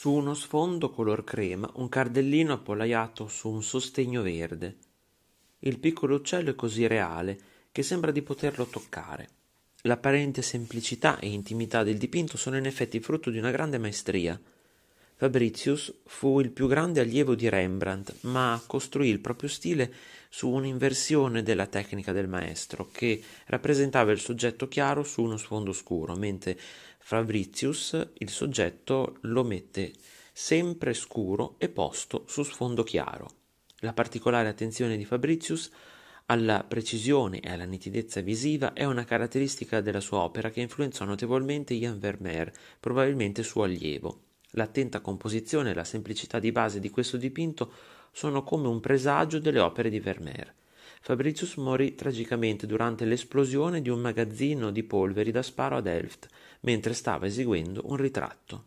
Su uno sfondo color crema un cardellino appollaiato su un sostegno verde. Il piccolo uccello è così reale che sembra di poterlo toccare. L'apparente semplicità e intimità del dipinto sono in effetti frutto di una grande maestria Fabricius fu il più grande allievo di Rembrandt, ma costruì il proprio stile su un'inversione della tecnica del maestro, che rappresentava il soggetto chiaro su uno sfondo scuro, mentre Fabricius il soggetto lo mette sempre scuro e posto su sfondo chiaro. La particolare attenzione di Fabricius alla precisione e alla nitidezza visiva è una caratteristica della sua opera che influenzò notevolmente Jan Vermeer, probabilmente suo allievo. L'attenta composizione e la semplicità di base di questo dipinto sono come un presagio delle opere di Vermeer. Fabricius morì tragicamente durante l'esplosione di un magazzino di polveri da sparo ad Elft, mentre stava eseguendo un ritratto.